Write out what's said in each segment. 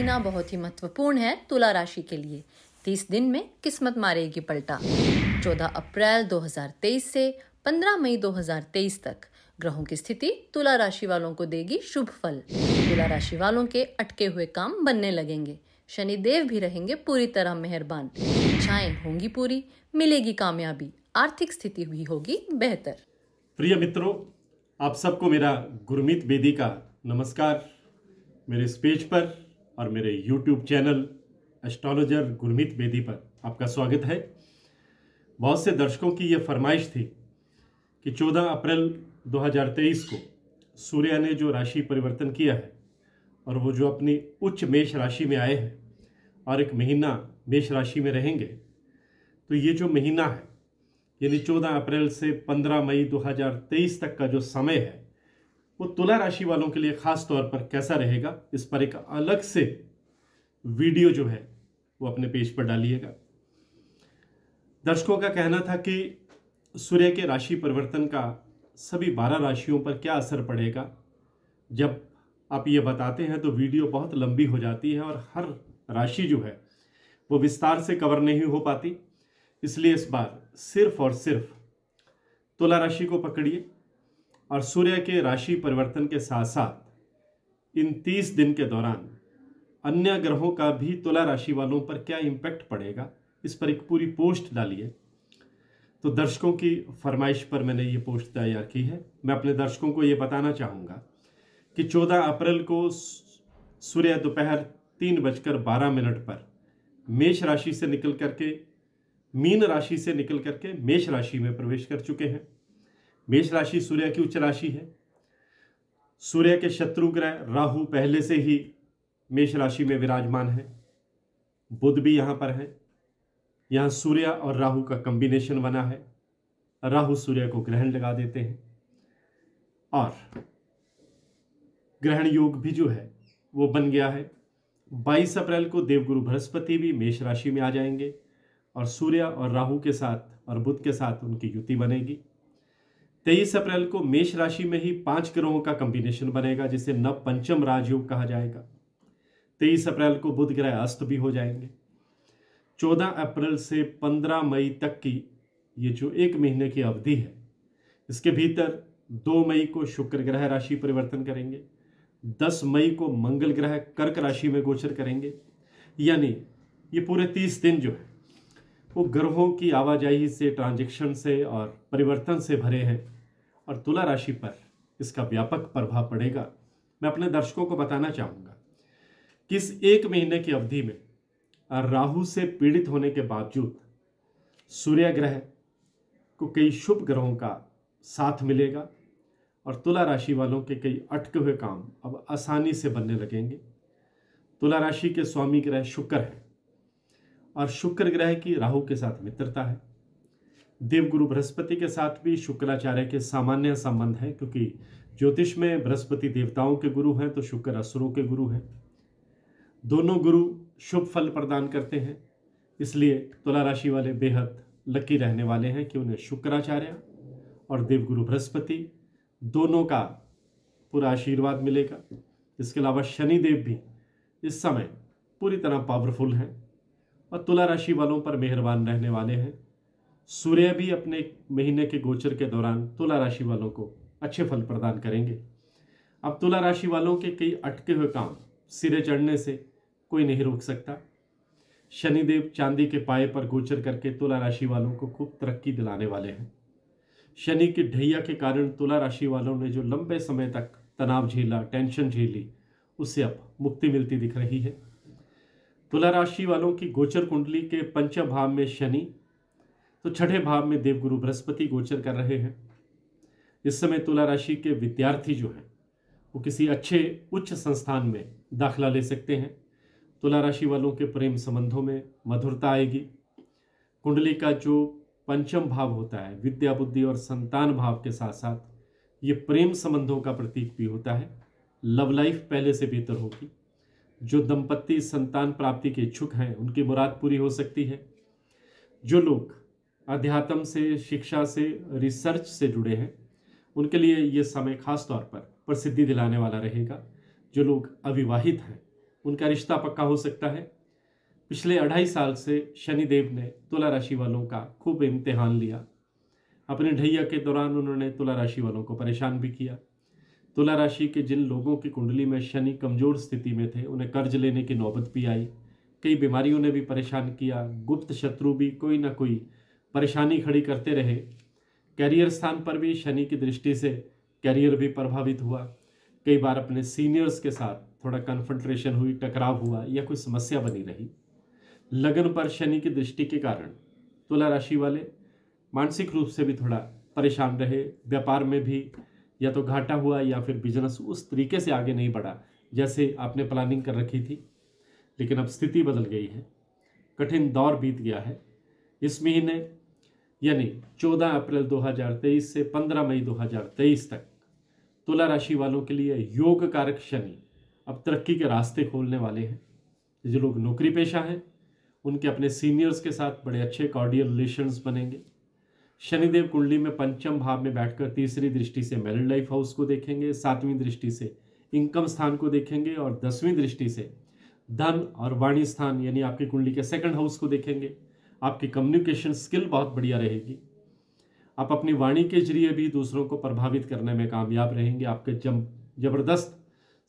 महीना बहुत ही महत्वपूर्ण है तुला राशि के लिए तीस दिन में किस्मत मारेगी पलटा चौदह अप्रैल 2023 से 15 मई 2023 तक ग्रहों की स्थिति तुला राशि वालों को देगी शुभ फल तुला राशि वालों के अटके हुए काम बनने लगेंगे शनिदेव भी रहेंगे पूरी तरह मेहरबान इच्छाएं होंगी पूरी मिलेगी कामयाबी आर्थिक स्थिति भी होगी बेहतर प्रिय मित्रों आप सबको मेरा गुरमीत बेदी का नमस्कार मेरे इस पेज पर और मेरे YouTube channel astrologer Gurmeet Bedi पर आपका स्वागत है बहुत से दर्शकों की यह फरमाइश थी कि 14 अप्रैल 2023 को सूर्य ने जो राशि परिवर्तन किया है और वो जो अपनी उच्च मेष राशि में आए हैं और एक महीना मेष राशि में रहेंगे तो ये जो महीना है यानी 14 अप्रैल से 15 मई 2023 तक का जो समय है वो तुला राशि वालों के लिए खास तौर पर कैसा रहेगा इस पर एक अलग से वीडियो जो है वो अपने पेज पर डालिएगा दर्शकों का कहना था कि सूर्य के राशि परिवर्तन का सभी बारह राशियों पर क्या असर पड़ेगा जब आप ये बताते हैं तो वीडियो बहुत लंबी हो जाती है और हर राशि जो है वो विस्तार से कवर नहीं हो पाती इसलिए इस बार सिर्फ और सिर्फ तुला राशि को पकड़िए और सूर्य के राशि परिवर्तन के साथ साथ इन तीस दिन के दौरान अन्य ग्रहों का भी तुला राशि वालों पर क्या इम्पैक्ट पड़ेगा इस पर एक पूरी पोस्ट डालिए तो दर्शकों की फरमाइश पर मैंने ये पोस्ट तैयार की है मैं अपने दर्शकों को ये बताना चाहूँगा कि 14 अप्रैल को सूर्य दोपहर तीन बजकर बारह मिनट पर मेष राशि से निकल करके मीन राशि से निकल करके मेष राशि में प्रवेश कर चुके हैं मेष राशि सूर्य की उच्च राशि है सूर्य के शत्रु ग्रह राहु पहले से ही मेष राशि में विराजमान है बुध भी यहाँ पर है यहाँ सूर्य और राहु का कॉम्बिनेशन बना है राहु सूर्य को ग्रहण लगा देते हैं और ग्रहण योग भी जो है वो बन गया है 22 अप्रैल को देवगुरु बृहस्पति भी मेष राशि में आ जाएंगे और सूर्य और राहु के साथ और बुध के साथ उनकी युति बनेगी तेईस अप्रैल को मेष राशि में ही पांच ग्रहों का कंबिनेशन बनेगा जिसे नव पंचम राजयोग कहा जाएगा तेईस अप्रैल को बुध ग्रह अस्त भी हो जाएंगे चौदह अप्रैल से पंद्रह मई तक की ये जो एक महीने की अवधि है इसके भीतर दो मई को शुक्र ग्रह राशि परिवर्तन करेंगे दस मई को मंगल ग्रह कर्क राशि में गोचर करेंगे यानी ये पूरे तीस दिन जो है वो ग्रहों की आवाजाही से ट्रांजेक्शन से और परिवर्तन से भरे हैं और तुला राशि पर इसका व्यापक प्रभाव पड़ेगा मैं अपने दर्शकों को बताना चाहूँगा कि इस एक महीने की अवधि में राहु से पीड़ित होने के बावजूद सूर्य ग्रह को कई शुभ ग्रहों का साथ मिलेगा और तुला राशि वालों के कई अटके हुए काम अब आसानी से बनने लगेंगे तुला राशि के स्वामी ग्रह शुक्र हैं और शुक्र ग्रह की राहु के साथ मित्रता है देवगुरु बृहस्पति के साथ भी शुक्राचार्य के सामान्य संबंध हैं क्योंकि ज्योतिष में बृहस्पति देवताओं के गुरु हैं तो शुक्र असुरों के गुरु हैं दोनों गुरु शुभ फल प्रदान करते हैं इसलिए तुला राशि वाले बेहद लकी रहने वाले हैं कि उन्हें शुक्राचार्य और देवगुरु बृहस्पति दोनों का पूरा आशीर्वाद मिलेगा इसके अलावा शनिदेव भी इस समय पूरी तरह पावरफुल हैं और तुला राशि वालों पर मेहरबान रहने वाले हैं सूर्य भी अपने महीने के गोचर के दौरान तुला राशि वालों को अच्छे फल प्रदान करेंगे अब तुला राशि वालों के कई अटके हुए काम सिरे चढ़ने से कोई नहीं रोक सकता शनिदेव चांदी के पाए पर गोचर करके तुला राशि वालों को खूब तरक्की दिलाने वाले हैं शनि की ढैया के कारण तुला राशि वालों ने जो लंबे समय तक तनाव झेला टेंशन झेली उससे अब मुक्ति मिलती दिख रही है तुला राशि वालों की गोचर कुंडली के पंचम भाव में शनि तो छठे भाव में देवगुरु बृहस्पति गोचर कर रहे हैं इस समय तुला राशि के विद्यार्थी जो हैं वो किसी अच्छे उच्च संस्थान में दाखिला ले सकते हैं तुला राशि वालों के प्रेम संबंधों में मधुरता आएगी कुंडली का जो पंचम भाव होता है विद्या बुद्धि और संतान भाव के साथ साथ ये प्रेम संबंधों का प्रतीक भी होता है लव लाइफ पहले से बेहतर होगी जो दंपत्ति संतान प्राप्ति के इच्छुक हैं उनकी मुराद पूरी हो सकती है जो लोग अध्यात्म से शिक्षा से रिसर्च से जुड़े हैं उनके लिए ये समय खास तौर पर प्रसिद्धि दिलाने वाला रहेगा जो लोग अविवाहित हैं उनका रिश्ता पक्का हो सकता है पिछले अढ़ाई साल से शनिदेव ने तुला राशि वालों का खूब इम्तिहान लिया अपने ढैया के दौरान उन्होंने तुला राशि वालों को परेशान भी किया तुला राशि के जिन लोगों की कुंडली में शनि कमजोर स्थिति में थे उन्हें कर्ज लेने की नौबत भी आई कई बीमारियों ने भी परेशान किया गुप्त शत्रु भी कोई ना कोई परेशानी खड़ी करते रहे कैरियर स्थान पर भी शनि की दृष्टि से कैरियर भी प्रभावित हुआ कई बार अपने सीनियर्स के साथ थोड़ा कन्फ्रंट्रेशन हुई टकराव हुआ या कोई समस्या बनी रही लगन पर शनि की दृष्टि के कारण तुला राशि वाले मानसिक रूप से भी थोड़ा परेशान रहे व्यापार में भी या तो घाटा हुआ या फिर बिजनेस उस तरीके से आगे नहीं बढ़ा जैसे आपने प्लानिंग कर रखी थी लेकिन अब स्थिति बदल गई है कठिन दौर बीत गया है इस महीने यानी 14 अप्रैल 2023 से 15 मई 2023 तक तुला राशि वालों के लिए योग कारक शनि अब तरक्की के रास्ते खोलने वाले हैं जो लोग नौकरी पेशा हैं उनके अपने सीनियर्स के साथ बड़े अच्छे कॉर्डियल रिलेशन बनेंगे शनिदेव कुंडली में पंचम भाव में बैठकर तीसरी दृष्टि से मैरिड लाइफ हाउस को देखेंगे सातवीं दृष्टि से इनकम स्थान को देखेंगे और दसवीं दृष्टि से धन और वाणी स्थान यानी आपकी कुंडली के सेकंड हाउस को देखेंगे आपकी कम्युनिकेशन स्किल बहुत बढ़िया रहेगी आप अपनी वाणी के जरिए भी दूसरों को प्रभावित करने में कामयाब रहेंगे आपके जम जबरदस्त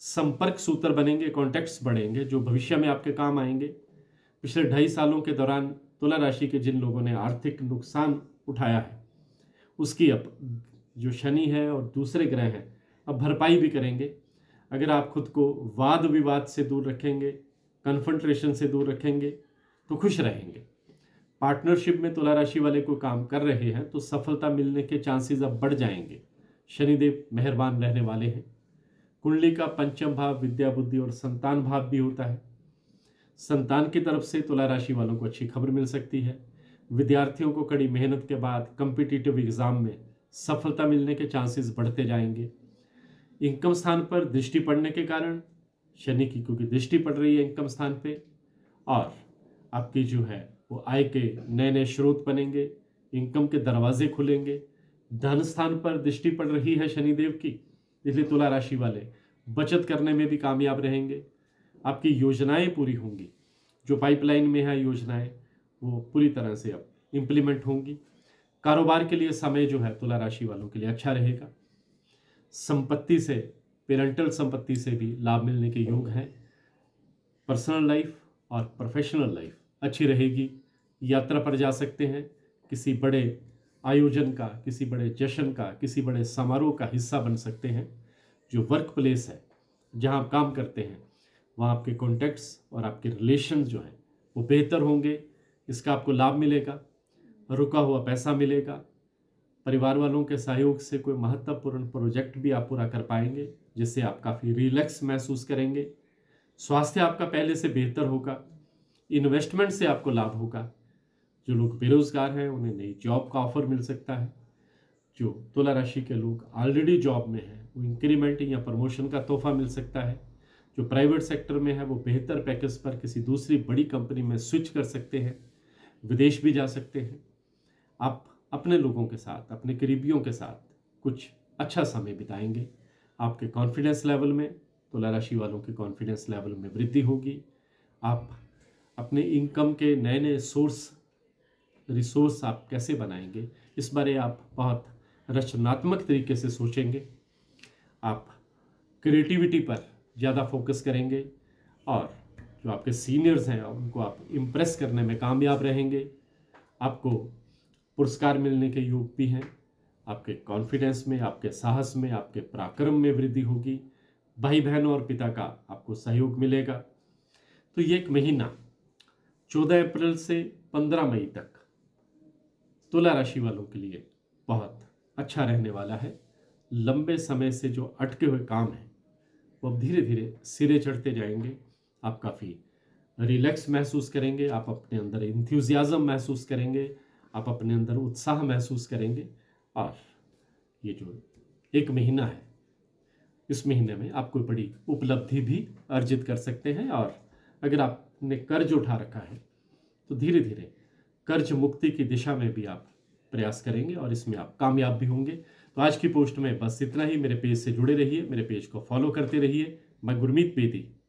संपर्क सूत्र बनेंगे कॉन्टैक्ट्स बढ़ेंगे जो भविष्य में आपके काम आएंगे पिछले ढाई सालों के दौरान तुला राशि के जिन लोगों ने आर्थिक नुकसान उठाया है उसकी अप जो शनि है और दूसरे ग्रह हैं अब भरपाई भी करेंगे अगर आप खुद को वाद विवाद से दूर रखेंगे कन्फंट्रेशन से दूर रखेंगे तो खुश रहेंगे पार्टनरशिप में तुला राशि वाले को काम कर रहे हैं तो सफलता मिलने के चांसेस अब बढ़ जाएंगे शनिदेव मेहरबान रहने वाले हैं कुंडली का पंचम भाव विद्या बुद्धि और संतान भाव भी होता है संतान की तरफ से तुला राशि वालों को अच्छी खबर मिल सकती है विद्यार्थियों को कड़ी मेहनत के बाद कम्पिटिटिव एग्ज़ाम में सफलता मिलने के चांसेस बढ़ते जाएंगे इनकम स्थान पर दृष्टि पड़ने के कारण शनि की क्योंकि दृष्टि पड़ रही है इनकम स्थान पे और आपकी जो है वो आय के नए नए स्रोत बनेंगे इनकम के दरवाजे खुलेंगे धन स्थान पर दृष्टि पड़ रही है शनिदेव की इसलिए तुला राशि वाले बचत करने में भी कामयाब रहेंगे आपकी योजनाएं पूरी होंगी जो पाइपलाइन में है योजनाएं वो पूरी तरह से अब इम्प्लीमेंट होंगी कारोबार के लिए समय जो है तुला राशि वालों के लिए अच्छा रहेगा संपत्ति से पेरेंटल संपत्ति से भी लाभ मिलने के योग हैं पर्सनल लाइफ और प्रोफेशनल लाइफ अच्छी रहेगी यात्रा पर जा सकते हैं किसी बड़े आयोजन का किसी बड़े जश्न का किसी बड़े समारोह का हिस्सा बन सकते हैं जो वर्क प्लेस है जहां आप काम करते हैं वहां आपके कॉन्टैक्ट्स और आपके रिलेशन जो हैं वो बेहतर होंगे इसका आपको लाभ मिलेगा रुका हुआ पैसा मिलेगा परिवार वालों के सहयोग से कोई महत्वपूर्ण प्रोजेक्ट भी आप पूरा कर पाएंगे जिससे आप काफ़ी रिलैक्स महसूस करेंगे स्वास्थ्य आपका पहले से बेहतर होगा इन्वेस्टमेंट से आपको लाभ होगा जो लोग बेरोजगार हैं उन्हें नई जॉब का ऑफर मिल सकता है जो तुला राशि के लोग ऑलरेडी जॉब में हैं वो इंक्रीमेंट या प्रमोशन का तोहफा मिल सकता है जो प्राइवेट सेक्टर में है वो बेहतर पैकेज पर किसी दूसरी बड़ी कंपनी में स्विच कर सकते हैं विदेश भी जा सकते हैं आप अपने लोगों के साथ अपने करीबियों के साथ कुछ अच्छा समय बिताएंगे आपके कॉन्फिडेंस लेवल में तुला राशि वालों के कॉन्फिडेंस लेवल में वृद्धि होगी आप अपने इनकम के नए नए सोर्स रिसोर्स आप कैसे बनाएंगे इस बारे आप बहुत रचनात्मक तरीके से सोचेंगे आप क्रिएटिविटी पर ज़्यादा फोकस करेंगे और जो आपके सीनियर्स हैं उनको आप इम्प्रेस करने में कामयाब रहेंगे आपको पुरस्कार मिलने के योग भी हैं आपके कॉन्फिडेंस में आपके साहस में आपके पराक्रम में वृद्धि होगी भाई बहनों और पिता का आपको सहयोग मिलेगा तो ये एक महीना 14 अप्रैल से 15 मई तक तुला राशि वालों के लिए बहुत अच्छा रहने वाला है लंबे समय से जो अटके हुए काम हैं वो धीरे धीरे सिरे चढ़ते जाएंगे आप काफ़ी रिलैक्स महसूस करेंगे आप अपने अंदर इंथ्यूजियाज़म महसूस करेंगे आप अपने अंदर उत्साह महसूस करेंगे और ये जो एक महीना है इस महीने में आप कोई बड़ी उपलब्धि भी अर्जित कर सकते हैं और अगर आपने कर्ज उठा रखा है तो धीरे धीरे कर्ज मुक्ति की दिशा में भी आप प्रयास करेंगे और इसमें आप कामयाब भी होंगे तो आज की पोस्ट में बस इतना ही मेरे पेज से जुड़े रहिए मेरे पेज को फॉलो करते रहिए मैं गुरमीत बेदी